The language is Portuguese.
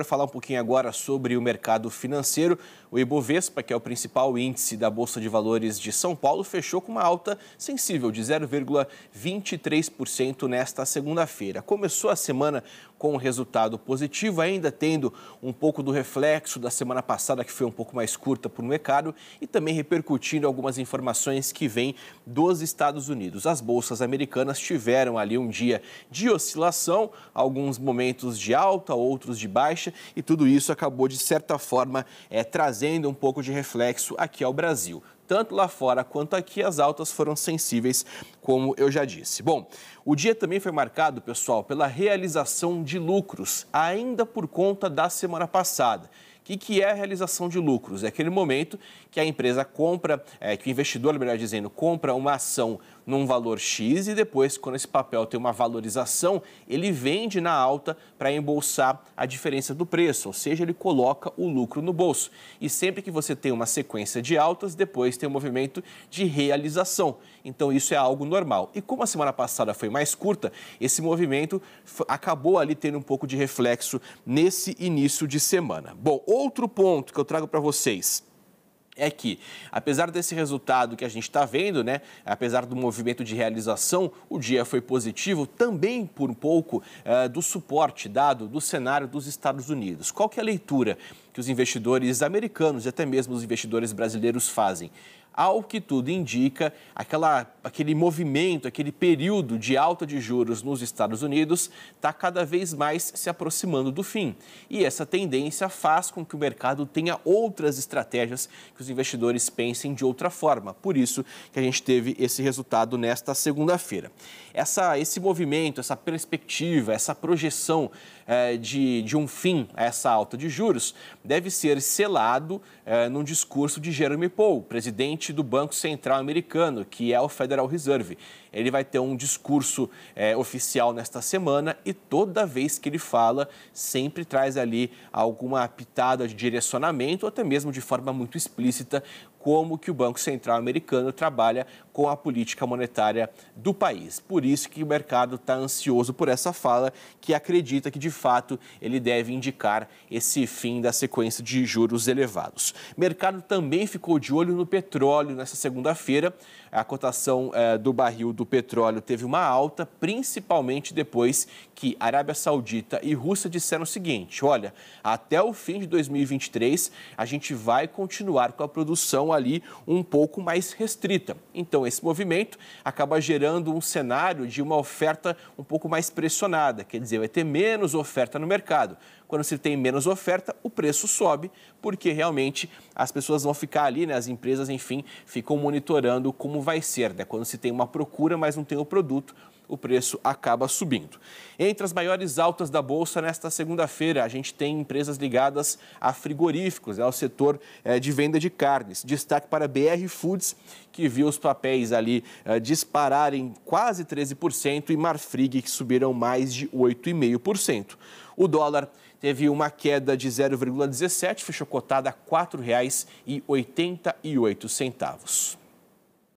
Para falar um pouquinho agora sobre o mercado financeiro, o Ibovespa, que é o principal índice da Bolsa de Valores de São Paulo, fechou com uma alta sensível de 0,23% nesta segunda-feira. Começou a semana com resultado positivo, ainda tendo um pouco do reflexo da semana passada, que foi um pouco mais curta por mercado, e também repercutindo algumas informações que vêm dos Estados Unidos. As bolsas americanas tiveram ali um dia de oscilação, alguns momentos de alta, outros de baixa, e tudo isso acabou, de certa forma, é, trazendo um pouco de reflexo aqui ao Brasil tanto lá fora quanto aqui, as altas foram sensíveis, como eu já disse. Bom, o dia também foi marcado, pessoal, pela realização de lucros, ainda por conta da semana passada. O que é a realização de lucros? É aquele momento que a empresa compra, é, que o investidor, melhor dizendo, compra uma ação num valor X e depois, quando esse papel tem uma valorização, ele vende na alta para embolsar a diferença do preço, ou seja, ele coloca o lucro no bolso. E sempre que você tem uma sequência de altas, depois tem um movimento de realização. Então, isso é algo normal. E como a semana passada foi mais curta, esse movimento acabou ali tendo um pouco de reflexo nesse início de semana. Bom, outro ponto que eu trago para vocês é que, apesar desse resultado que a gente está vendo, né, apesar do movimento de realização, o dia foi positivo também por um pouco uh, do suporte dado do cenário dos Estados Unidos. Qual que é a leitura que os investidores americanos e até mesmo os investidores brasileiros fazem? Ao que tudo indica, aquela, aquele movimento, aquele período de alta de juros nos Estados Unidos está cada vez mais se aproximando do fim. E essa tendência faz com que o mercado tenha outras estratégias que os investidores pensem de outra forma. Por isso que a gente teve esse resultado nesta segunda-feira. Essa, esse movimento, essa perspectiva, essa projeção eh, de, de um fim a essa alta de juros deve ser selado eh, num discurso de Jeremy Powell, presidente presidente do Banco Central Americano, que é o Federal Reserve. Ele vai ter um discurso é, oficial nesta semana e toda vez que ele fala, sempre traz ali alguma pitada de direcionamento, ou até mesmo de forma muito explícita, como que o Banco Central americano trabalha com a política monetária do país. Por isso que o mercado está ansioso por essa fala, que acredita que de fato ele deve indicar esse fim da sequência de juros elevados. O mercado também ficou de olho no petróleo nessa segunda-feira. A cotação é, do barril do petróleo teve uma alta, principalmente depois que Arábia Saudita e Rússia disseram o seguinte: olha, até o fim de 2023 a gente vai continuar com a produção ali um pouco mais restrita. Então, esse movimento acaba gerando um cenário de uma oferta um pouco mais pressionada, quer dizer, vai ter menos oferta no mercado. Quando se tem menos oferta, o preço sobe, porque realmente as pessoas vão ficar ali, né? as empresas, enfim, ficam monitorando como vai ser. Né? Quando se tem uma procura, procura, mas não tem o produto, o preço acaba subindo. Entre as maiores altas da bolsa nesta segunda-feira, a gente tem empresas ligadas a frigoríficos, é o setor eh, de venda de carnes. Destaque para a BR Foods, que viu os papéis ali eh, dispararem quase 13% e Marfrig, que subiram mais de 8,5%. O dólar teve uma queda de 0,17, fechou cotada a R$ 4,88.